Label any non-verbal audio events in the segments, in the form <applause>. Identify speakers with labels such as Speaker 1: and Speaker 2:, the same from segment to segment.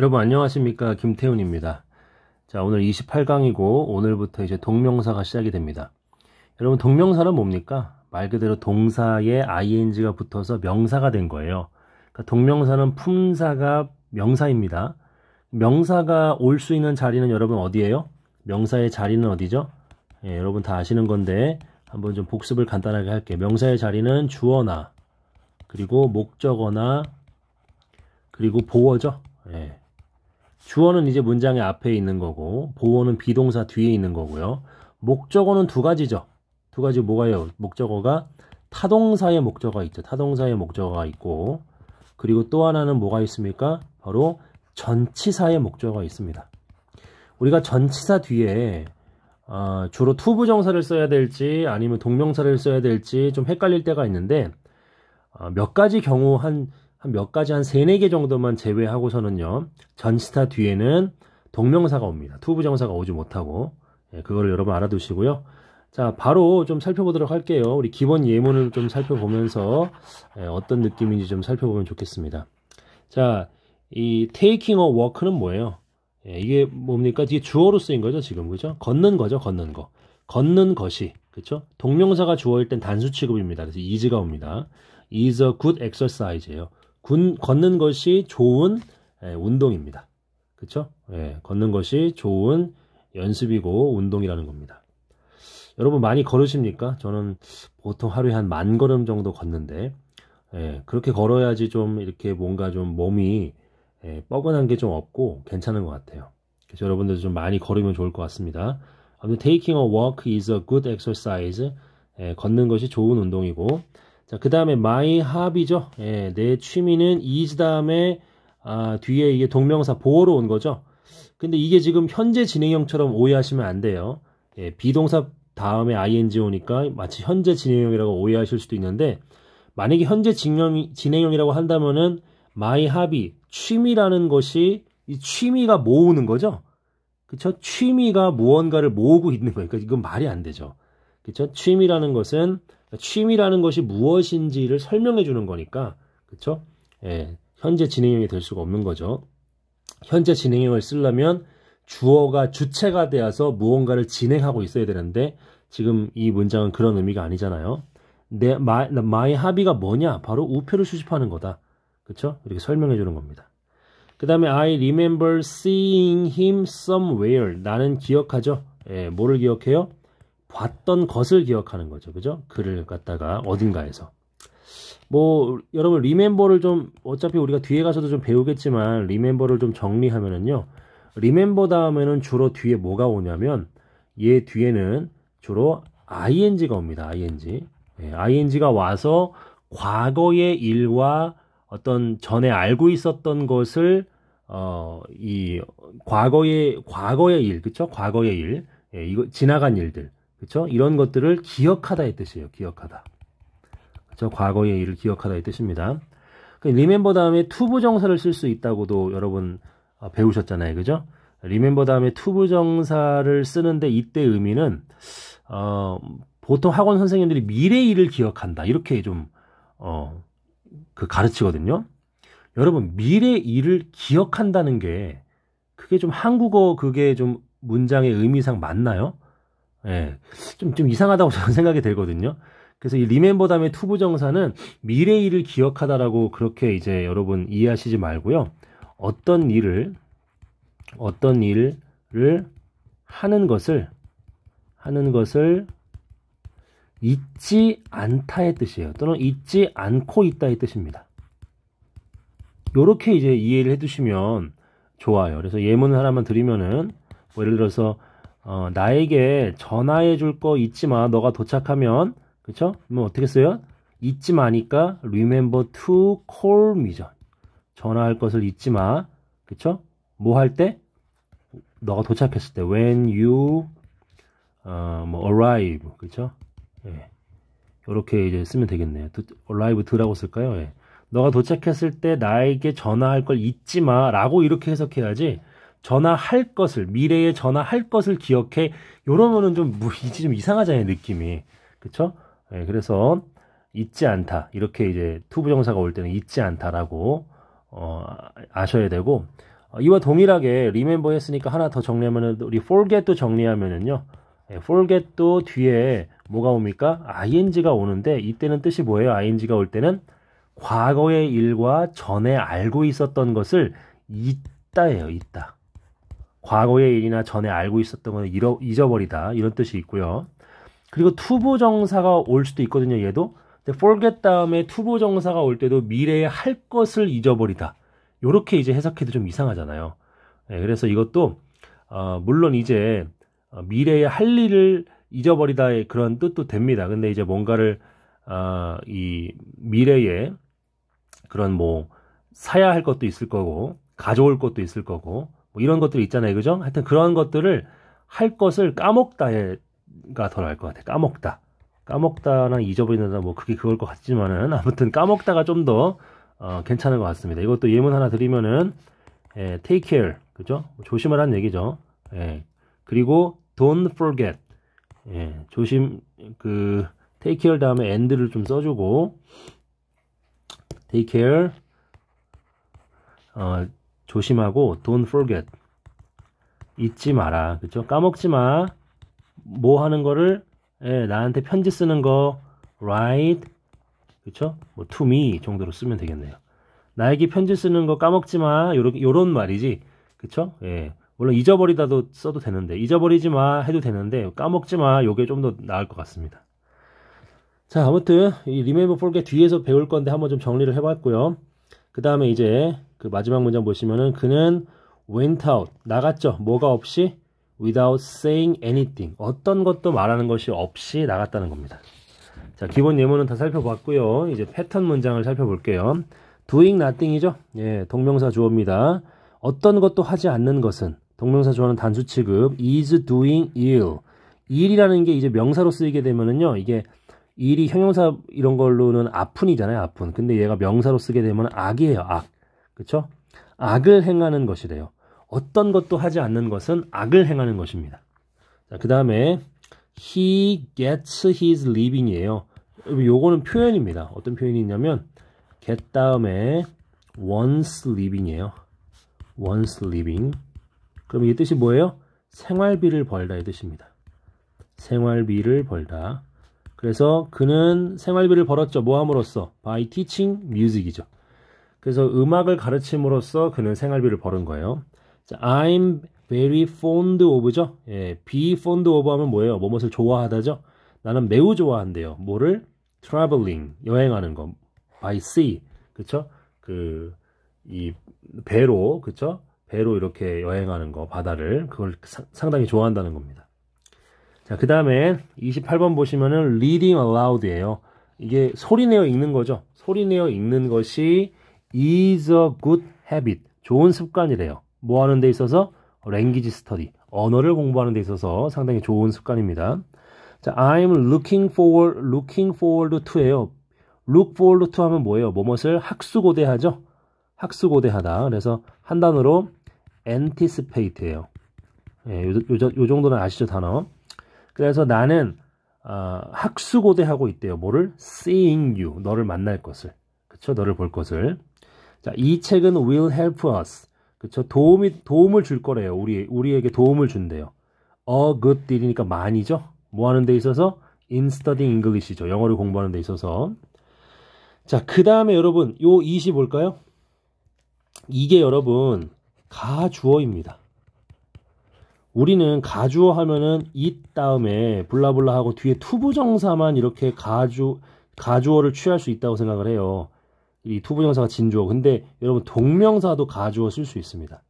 Speaker 1: 여러분 안녕하십니까 김태훈입니다. 자 오늘 28강이고 오늘부터 이제 동명사가 시작이 됩니다. 여러분 동명사는 뭡니까? 말 그대로 동사에 ing가 붙어서 명사가 된 거예요. 그러니까 동명사는 품사가 명사입니다. 명사가 올 수 있는 자리는 여러분 어디예요? 명사의 자리는 어디죠? 예, 여러분 다 아시는 건데 한번 좀 복습을 간단하게 할게요. 명사의 자리는 주어나 그리고 목적어나 그리고 보어죠. 예. 주어는 이제 문장의 앞에 있는 거고 보어는 비동사 뒤에 있는 거고요. 목적어는 두 가지죠. 두 가지 뭐가요? 목적어가 타동사의 목적어가 있죠. 타동사의 목적어가 있고 그리고 또 하나는 뭐가 있습니까? 바로 전치사의 목적어가 있습니다. 우리가 전치사 뒤에 어, 주로 투부정사를 써야 될지 아니면 동명사를 써야 될지 좀 헷갈릴 때가 있는데 어, 몇 가지 경우 한 한몇 가지 한 세 네 개 정도만 제외하고서는요. 전치사 뒤에는 동명사가 옵니다. 투부정사가 오지 못하고 예, 그거를 여러분 알아두시고요. 자, 바로 좀 살펴보도록 할게요. 우리 기본 예문을 좀 살펴보면서 예, 어떤 느낌인지 좀 살펴보면 좋겠습니다. 자, 이 taking a walk는 뭐예요? 예, 이게 뭡니까? 이게 주어로 쓰인 거죠, 지금. 그죠? 걷는 거죠, 걷는 거. 걷는 것이. 그렇죠? 동명사가 주어일 땐 단수 취급입니다. 그래서 is가 옵니다. is a good exercise예요. 군, 걷는 것이 좋은 예, 운동입니다. 그렇죠? 예, 걷는 것이 좋은 연습이고 운동이라는 겁니다. 여러분 많이 걸으십니까? 저는 보통 하루에 한 만 걸음 정도 걷는데 예, 그렇게 걸어야지 좀 이렇게 뭔가 좀 몸이 예, 뻐근한 게 좀 없고 괜찮은 것 같아요. 그래서 여러분들 좀 많이 걸으면 좋을 것 같습니다. 아무튼 taking a walk is a good exercise. 예, 걷는 것이 좋은 운동이고 자, 그 다음에 my hobby죠. 예, 내 취미는 is 다음에 아, 뒤에 이게 동명사 보호로온 거죠. 근데 이게 지금 현재 진행형처럼 오해하시면 안 돼요. 예, 비동사 다음에 ing 오니까 마치 현재 진행형이라고 오해하실 수도 있는데 만약에 현재 진행, 진행형이라고 한다면은 my hobby 취미라는 것이 이 취미가 모으는 거죠. 그쵸? 취미가 무언가를 모으고 있는 거니까 그러니까 이건 말이 안 되죠. 그쵸? 취미라는 것은 취미라는 것이 무엇인지를 설명해 주는 거니까 그쵸 예, 현재 진행형이 될 수가 없는 거죠. 현재 진행형을 쓰려면 주어가 주체가 되어서 무언가를 진행하고 있어야 되는데 지금 이 문장은 그런 의미가 아니잖아요. 내 마, 마의 합의가 뭐냐? 바로 우표를 수집하는 거다. 그쵸 이렇게 설명해 주는 겁니다. 그 다음에 I remember seeing him somewhere. 나는 기억하죠. 예, 뭐를 기억해요? 봤던 것을 기억하는 거죠. 그죠? 글을 갖다가 어딘가에서. 뭐 여러분 리멤버를 좀 어차피 우리가 뒤에 가서도 좀 배우겠지만 리멤버를 좀 정리하면은요. 리멤버 다음에는 주로 뒤에 뭐가 오냐면 얘 뒤에는 주로 ing가 옵니다. ing. 예, ing가 와서 과거의 일과 어떤 전에 알고 있었던 것을 어 이 과거의 과거의 일, 그쵸 과거의 일. 예, 이거 지나간 일들. 그렇죠? 이런 것들을 기억하다의 뜻이에요. 기억하다. 그렇죠? 과거의 일을 기억하다의 뜻입니다. 그 리멤버 다음에 투부 정사를 쓸 수 있다고도 여러분 어, 배우셨잖아요. 그죠? 리멤버 다음에 투부 정사를 쓰는데 이때 의미는 어, 보통 학원 선생님들이 미래 일을 기억한다. 이렇게 좀 어, 그 가르치거든요. 여러분 미래 일을 기억한다는 게 그게 좀 한국어 그게 좀 문장의 의미상 맞나요? 예. 좀, 좀 이상하다고 <laughs> 저는 생각이 들거든요. 그래서 이 리멤버 다음에 투부 정사는 미래 일을 기억하다라고 그렇게 이제 여러분 이해하시지 말고요. 어떤 일을, 어떤 일을 하는 것을, 하는 것을 잊지 않다의 뜻이에요. 또는 잊지 않고 있다의 뜻입니다. 요렇게 이제 이해를 해두시면 좋아요. 그래서 예문을 하나만 드리면은, 뭐 예를 들어서 어, 나에게 전화해 줄 거 잊지 마. 너가 도착하면 그쵸? 뭐 어떻게 써요? 잊지 마니까 remember to call me죠. 전화할 것을 잊지 마. 그쵸? 뭐 할 때? 너가 도착했을 때 when you 어, 뭐 arrive 그쵸? 예. 이렇게 이제 쓰면 되겠네요. To, arrive to라고 쓸까요? 예. 너가 도착했을 때 나에게 전화할 걸 잊지 마라고 이렇게 해석해야지 전화할 것을 미래에 전화할 것을 기억해 요러면은 좀이좀 이상하잖아요 느낌이 그렇죠? 네, 그래서 잊지 않다 이렇게 이제 투부정사가 올 때는 잊지 않다라고 어, 아셔야 되고 어, 이와 동일하게 remember 했으니까 하나 더 정리하면은 우리 forget도 정리하면은요 네, 예, forget도 뒤에 뭐가 옵니까 ing가 오는데 이때는 뜻이 뭐예요 ing가 올 때는 과거의 일과 전에 알고 있었던 것을 잊다예요 잊다 과거의 일이나 전에 알고 있었던 걸 잃어, 잊어버리다 이런 뜻이 있고요. 그리고 투보 정사가 올 수도 있거든요. 얘도 근데 forget 다음에 투보 정사가 올 때도 미래에 할 것을 잊어버리다 이렇게 이제 해석해도 좀 이상하잖아요. 네, 그래서 이것도 어, 물론 이제 어, 미래에 할 일을 잊어버리다의 그런 뜻도 됩니다. 근데 이제 뭔가를 어, 이 미래에 그런 뭐 사야 할 것도 있을 거고 가져올 것도 있을 거고 뭐 이런 것들 있잖아요. 그죠? 하여튼 그런 것들을 할 것을 까먹다가 더 나을 것 같아요. 까먹다. 까먹다나 잊어버린다, 뭐, 그게 그걸 것 같지만은, 아무튼 까먹다가 좀 더, 어, 괜찮은 것 같습니다. 이것도 예문 하나 드리면은, 예, take care. 그죠? 뭐 조심하라는 얘기죠. 예. 그리고 don't forget. 예, 조심, 그, take care 다음에 end를 좀 써주고, take care. 어, 조심하고 don't forget 잊지 마라 그쵸 까먹지 마뭐 하는 거를 예, 나한테 편지 쓰는 거 write 그쵸 뭐 to me 정도로 쓰면 되겠네요 나에게 편지 쓰는 거 까먹지 마 요런, 요런 말이지 그쵸 예 물론 잊어버리다도 써도 되는데 잊어버리지 마 해도 되는데 까먹지 마 요게 좀 더 나을 것 같습니다 자 아무튼 이 리메이버 폴게 뒤에서 배울 건데 한번 좀 정리를 해봤고요 그 다음에 이제 그 마지막 문장 보시면은 그는 went out 나갔죠. 뭐가 없이 without saying anything 어떤 것도 말하는 것이 없이 나갔다는 겁니다. 자, 기본 예문은 다 살펴봤고요. 이제 패턴 문장을 살펴볼게요. doing nothing이죠. 예, 동명사 주어입니다. 어떤 것도 하지 않는 것은 동명사 주어는 단수 취급 is doing ill 일이라는 게 이제 명사로 쓰이게 되면은요 이게 일이 형용사 이런 걸로는 아픈이잖아요 아픈 근데 얘가 명사로 쓰게 되면 악이에요 악 그렇죠? 악을 행하는 것이래요. 어떤 것도 하지 않는 것은 악을 행하는 것입니다. 자, 그 다음에 he gets his living이에요. 요거는 표현입니다. 어떤 표현이 있냐면 get 다음에 one's living이에요. one's living. 그럼 이 뜻이 뭐예요? 생활비를 벌다 이 뜻입니다. 생활비를 벌다. 그래서 그는 생활비를 벌었죠. 뭐함으로써? by teaching music이죠. 그래서 음악을 가르침으로써 그는 생활비를 버는 거예요. 자, I'm very fond of죠. 예, be fond of 하면 뭐예요? 뭐뭇을 좋아하다죠. 나는 매우 좋아한대요. 뭐를? traveling, 여행하는 거. by sea. 그쵸? 그, 이, 배로, 그쵸? 배로 이렇게 여행하는 거, 바다를. 그걸 사, 상당히 좋아한다는 겁니다. 자, 그 다음에 28번 보시면은 reading aloud예요. 이게 소리 내어 읽는 거죠. 소리 내어 읽는 것이 is a good habit. 좋은 습관이래요. 뭐 하는 데 있어서 랭귀지 스터디, 언어를 공부하는 데 있어서 상당히 좋은 습관입니다. 자, I'm looking forward, looking forward to예요. look forward to 하면 뭐예요? 뭐뭇을 학수고대하죠. 학수고대하다. 그래서 한 단어로 anticipate예요. 예, 요, 요, 요 정도는 아시죠 단어. 그래서 나는 어, 학수고대하고 있대요. 뭐를 seeing you, 너를 만날 것을, 그쵸? 너를 볼 것을. 자, 이 책은 will help us. 그쵸? 도움이, 도움을 줄 거래요. 우리, 우리에게 도움을 준대요. a good deal이니까 많이죠? 뭐 하는 데 있어서? in studying English죠. 영어를 공부하는 데 있어서. 자, 그 다음에 여러분, 요20 볼까요? 이게 여러분, 가주어입니다. 우리는 가주어 하면은 it 다음에 블라블라 하고 뒤에 투부정사만 이렇게 가주, 가주어를 취할 수 있다고 생각을 해요. 이 투부정사가 진주어. 근데 여러분 동명사도 가주어 쓸 수 있습니다.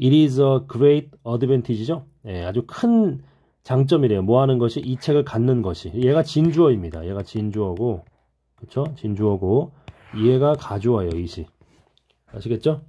Speaker 1: It is a great advantage죠. 예, 아주 큰 장점이래요. 뭐 하는 것이 이 책을 갖는 것이. 얘가 진주어입니다. 얘가 진주어고 그렇죠? 진주어고 얘가 가주어예요. 이시. 아시겠죠?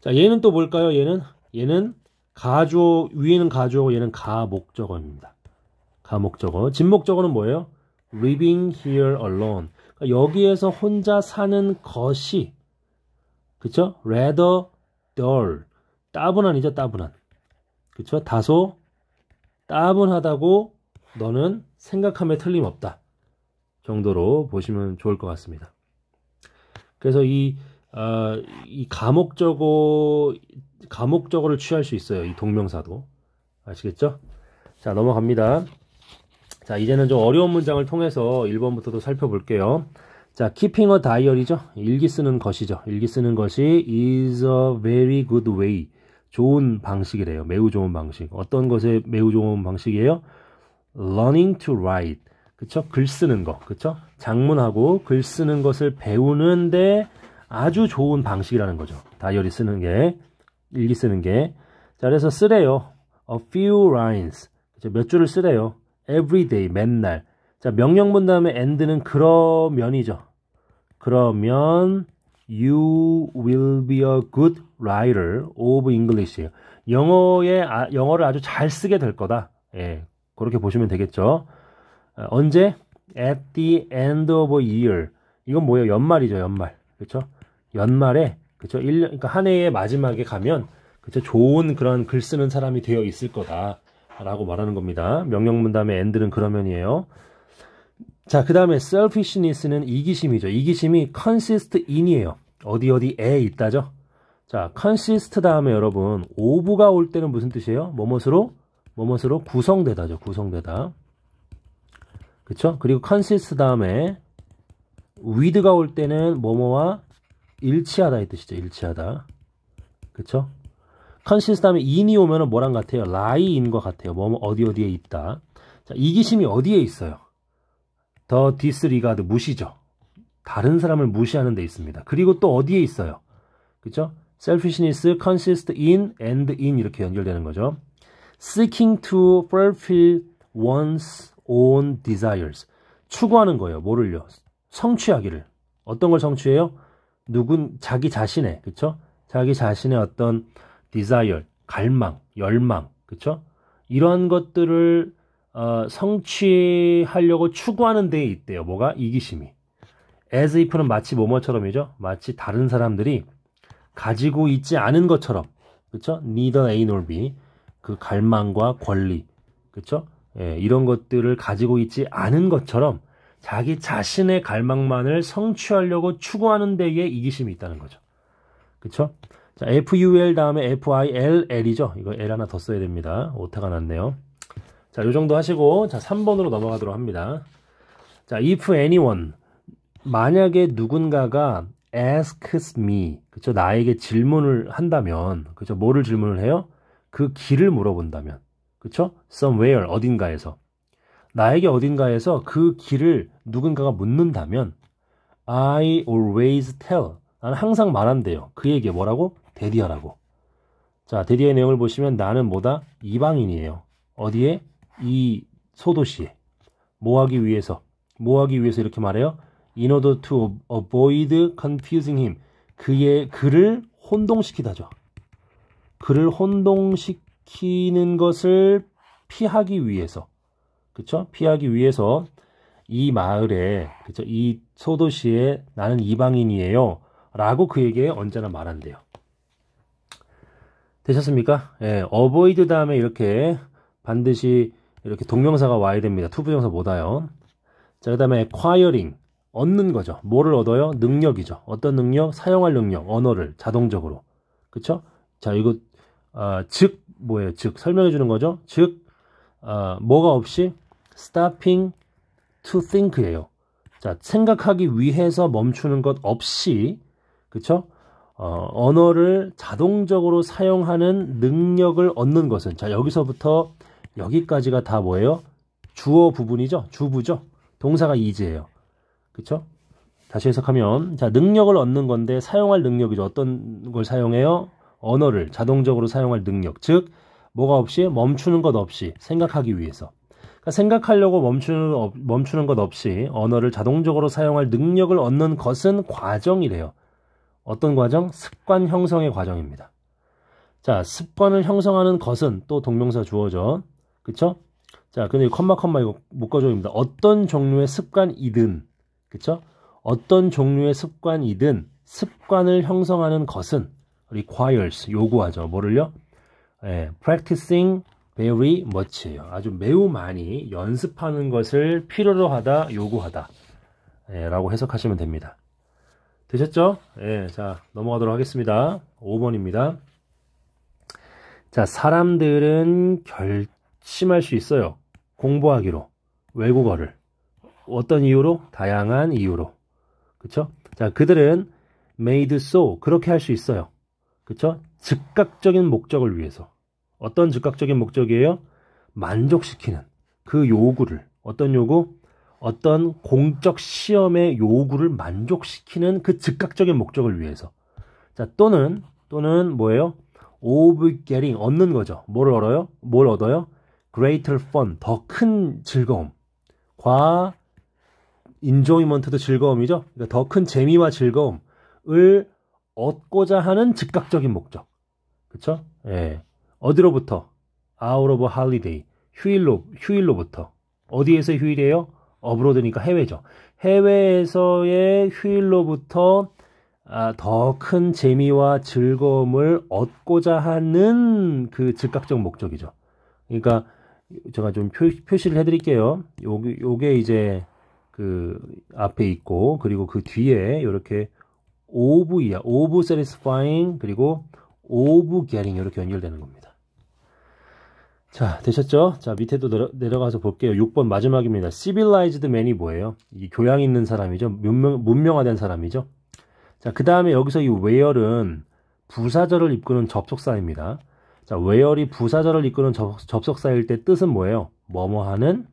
Speaker 1: 자, 얘는 또 뭘까요? 얘는 얘는 가주어 위에는 가주어고 얘는 가목적어입니다. 가목적어. 진목적어는 뭐예요? living here alone. 여기에서 혼자 사는 것이 그쵸? rather dull 따분한이죠 따분한 그쵸? 다소 따분하다고 너는 생각함에 틀림없다 정도로 보시면 좋을 것 같습니다 그래서 이, 어, 이 감옥적어 감옥적어를 취할 수 있어요 이 동명사도 아시겠죠? 자 넘어갑니다 자, 이제는 좀 어려운 문장을 통해서 1번부터도 살펴볼게요. 자, keeping a diary죠. 일기 쓰는 것이죠. 일기 쓰는 것이 is a very good way. 좋은 방식이래요. 매우 좋은 방식. 어떤 것에 매우 좋은 방식이에요? learning to write. 그쵸? 글 쓰는 거. 그쵸? 장문하고 글 쓰는 것을 배우는데 아주 좋은 방식이라는 거죠. 다이어리 쓰는 게, 일기 쓰는 게. 자, 그래서 쓰래요. a few lines. 몇 줄을 쓰래요. everyday 맨날. 자, 명령문 다음에 e n d 는 그러면이죠. 그러면 you will be a good writer of English예요. 영어에 아, 영어를 아주 잘 쓰게 될 거다. 예. 그렇게 보시면 되겠죠. 어, 언제? at the end of a year. 이건 뭐예요? 연말이죠, 연말. 그렇죠? 연말에 그렇죠? 1년 그러니까 한 해의 마지막에 가면 그렇죠? 좋은 그런 글 쓰는 사람이 되어 있을 거다. 라고 말하는 겁니다. 명령문담의 엔드는 그러면이에요. 자, 그 다음에 selfishness는 이기심이죠. 이기심이 consist in이에요. 어디 어디에 있다죠. 자, consist 다음에 여러분 오브가 올 때는 무슨 뜻이에요? 뭐뭇으로 뭐뭇으로 구성되다죠. 구성되다. 그쵸? 그리고 consist 다음에 with가 올 때는 뭐뭐와 일치하다 이 뜻이죠. 일치하다. 그쵸? 컨시스 다음에 인이 오면은 뭐랑 같아요? 라이인 것 같아요. 뭐 뭐, 어디 어디에 있다. 자, 이기심이 어디에 있어요? 더 디스리가드 무시죠. 다른 사람을 무시하는 데 있습니다. 그리고 또 어디에 있어요? 그쵸죠 selfishness, consist in, and in 이렇게 연결되는 거죠. seeking to fulfill one's own desires. 추구하는 거예요. 뭐를요? 성취하기를. 어떤 걸 성취해요? 누군 자기 자신의, 그쵸 자기 자신의 어떤 디자이어, 갈망, 열망, 그쵸? 이러한 것들을 어, 성취하려고 추구하는 데에 있대요. 뭐가? 이기심이. as if는 마치 뭐뭐처럼이죠. 마치 다른 사람들이 가지고 있지 않은 것처럼, 그쵸? neither A nor B. 그 갈망과 권리, 그쵸? 예, 이런 것들을 가지고 있지 않은 것처럼 자기 자신의 갈망만을 성취하려고 추구하는 데에 이기심이 있다는 거죠. 그쵸? 자, FUL 다음에 FILL이죠. 이거 L 하나 더 써야 됩니다. 오타가 났네요. 자, 요 정도 하시고 자, 3번으로 넘어가도록 합니다. 자, if anyone 만약에 누군가가 asks me 그쵸 나에게 질문을 한다면 그쵸 뭐를 질문을 해요? 그 길을 물어본다면 그쵸 somewhere 어딘가에서 나에게 어딘가에서 그 길을 누군가가 묻는다면 I always tell 나는 항상 말한대요. 그에게 뭐라고? 데디어라고. 자, 데디어의 내용을 보시면 나는 뭐다? 이방인이에요. 어디에? 이 소도시에. 뭐하기 위해서? 뭐하기 위해서 이렇게 말해요? In order to avoid confusing him. 그의 그를 혼동시키다죠. 그를 혼동시키는 것을 피하기 위해서. 그쵸? 피하기 위해서 이 마을에, 그쵸? 이 소도시에 나는 이방인이에요. 라고 그에게 언제나 말한대요. 되셨습니까? 예, 어보이드 다음에 이렇게 반드시 이렇게 동명사가 와야 됩니다. 투부정사 못 와요. 자, 그 다음에 acquiring. 얻는 거죠. 뭐를 얻어요? 능력이죠. 어떤 능력? 사용할 능력, 언어를 자동적으로. 그쵸? 자, 이거, 아, 즉, 뭐예요? 즉, 설명해 주는 거죠. 즉, 아, 뭐가 없이 stopping to think예요. 자, 생각하기 위해서 멈추는 것 없이, 그쵸? 어, 언어를 자동적으로 사용하는 능력을 얻는 것은 자 여기서부터 여기까지가 다 뭐예요? 주어 부분이죠. 주부죠. 동사가 이제예요 그렇죠? 다시 해석하면 자 능력을 얻는 건데 사용할 능력이죠. 어떤 걸 사용해요? 언어를 자동적으로 사용할 능력. 즉 뭐가 없이 멈추는 것 없이 생각하기 위해서. 그러니까 생각하려고 멈추는 어, 멈추는 것 없이 언어를 자동적으로 사용할 능력을 얻는 것은 과정이래요. 어떤 과정? 습관 형성의 과정입니다. 자, 습관을 형성하는 것은 또 동명사 주어죠. 그쵸? 자, 근데 컴마 컴마 이거 묶어줘입니다. 어떤 종류의 습관이든, 그쵸? 어떤 종류의 습관이든 습관을 형성하는 것은 requires, 요구하죠. 뭐를요? 예, practicing very much. 요 아주 매우 많이 연습하는 것을 필요로 하다, 요구하다. 예, 라고 해석하시면 됩니다. 되셨죠? 예, 자, 넘어가도록 하겠습니다. 5번입니다. 자, 사람들은 결심할 수 있어요. 공부하기로. 외국어를. 어떤 이유로? 다양한 이유로. 그쵸? 자, 그들은 made so. 그렇게 할 수 있어요. 그쵸? 즉각적인 목적을 위해서. 어떤 즉각적인 목적이에요? 만족시키는 그 요구를. 어떤 요구? 어떤 공적 시험의 요구를 만족시키는 그 즉각적인 목적을 위해서. 자, 또는, 또는 뭐예요? of getting, 얻는 거죠. 뭘 얻어요? 뭘 얻어요? greater fun, 더 큰 즐거움. 과 enjoyment도 즐거움이죠. 그러니까 더 큰 재미와 즐거움을 얻고자 하는 즉각적인 목적. 그쵸? 예. 어디로부터? out of holiday. 휴일로, 휴일로부터. 어디에서 휴일이에요? 어브로드니까 해외죠. 해외에서의 휴일로부터 아, 더 큰 재미와 즐거움을 얻고자 하는 그 즉각적 목적이죠. 그러니까 제가 좀 표, 표시를 해드릴게요. 요게, 요게 이제 그 앞에 있고 그리고 그 뒤에 이렇게 오브이야. 오브 s 리스파잉 그리고 오브 g e t t i 이렇게 연결되는 겁니다. 자 되셨죠? 자 밑에도 내려, 가서 볼게요 6번 마지막입니다 Civilized man이 뭐예요? 이 교양 있는 사람이죠 문명, 문명화된 사람이죠 자그 다음에 여기서 이 where은 부사절을 이끄는 접속사입니다 자 where이 부사절을 이끄는 접, 접속사일 때 뜻은 뭐예요? 뭐뭐하는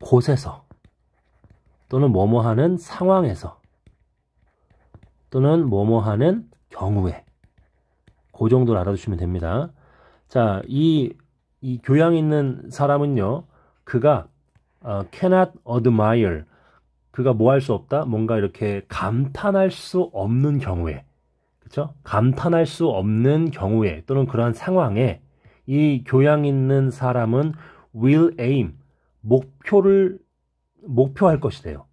Speaker 1: 곳에서 또는 뭐뭐하는 상황에서 또는 뭐뭐하는 경우에 그 정도를 알아두시면 됩니다 자, 이, 이 교양 있는 사람은요, 그가 어, cannot admire, 그가 뭐 할 수 없다? 뭔가 이렇게 감탄할 수 없는 경우에, 그쵸? 감탄할 수 없는 경우에, 또는 그러한 상황에, 이 교양 있는 사람은 will aim, 목표를, 목표할 것이 돼요.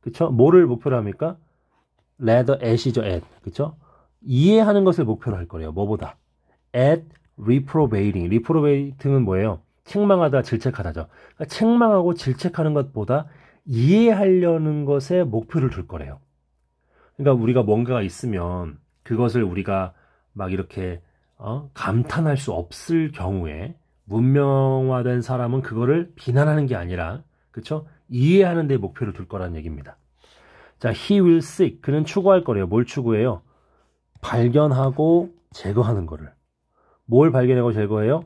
Speaker 1: 그쵸? 뭐를 목표로 합니까? rather at이죠, at. 그쵸? 이해하는 것을 목표로 할 거래요. 뭐보다. at reprobating. reprobating은 뭐예요? 책망하다, 질책하다죠. 그러니까 책망하고 질책하는 것보다 이해하려는 것에 목표를 둘 거래요. 그러니까 우리가 뭔가가 있으면 그것을 우리가 막 이렇게 어? 감탄할 수 없을 경우에 문명화된 사람은 그거를 비난하는 게 아니라 그쵸? 이해하는 데 목표를 둘 거라는 얘기입니다. 자, he will seek. 그는 추구할 거래요. 뭘 추구해요? 발견하고 제거하는 거를. 뭘 발견하고 제거해요?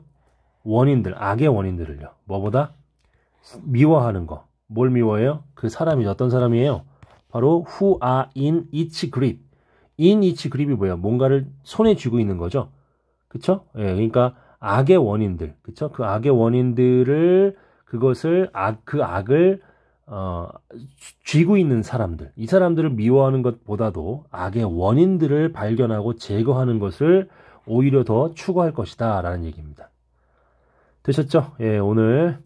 Speaker 1: 원인들, 악의 원인들을요. 뭐보다? 미워하는 거. 뭘 미워해요? 그 사람이 어떤 사람이에요? 바로 who are in each grip. in each grip이 뭐예요? 뭔가를 손에 쥐고 있는 거죠. 그쵸? 예, 그러니까 악의 원인들. 그쵸? 그 악의 원인들을, 그것을, 악, 그 악을, 어, 쥐고 있는 사람들. 이 사람들을 미워하는 것보다도 악의 원인들을 발견하고 제거하는 것을 오히려 더 추구할 것이다. 라는 얘기입니다. 되셨죠? 예, 오늘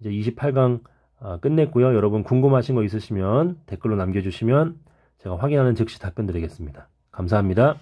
Speaker 1: 이제 28강 아, 끝냈고요. 여러분 궁금하신 거 있으시면 댓글로 남겨주시면 제가 확인하는 즉시 답변 드리겠습니다. 감사합니다.